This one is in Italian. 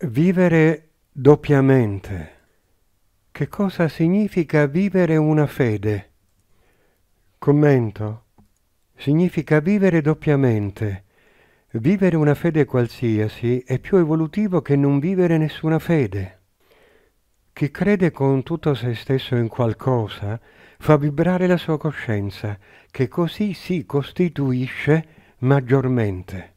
Vivere doppiamente. Che cosa significa vivere una fede? Commento. Significa vivere doppiamente. Vivere una fede qualsiasi è più evolutivo che non vivere nessuna fede. Chi crede con tutto se stesso in qualcosa fa vibrare la sua coscienza, che così si costituisce maggiormente.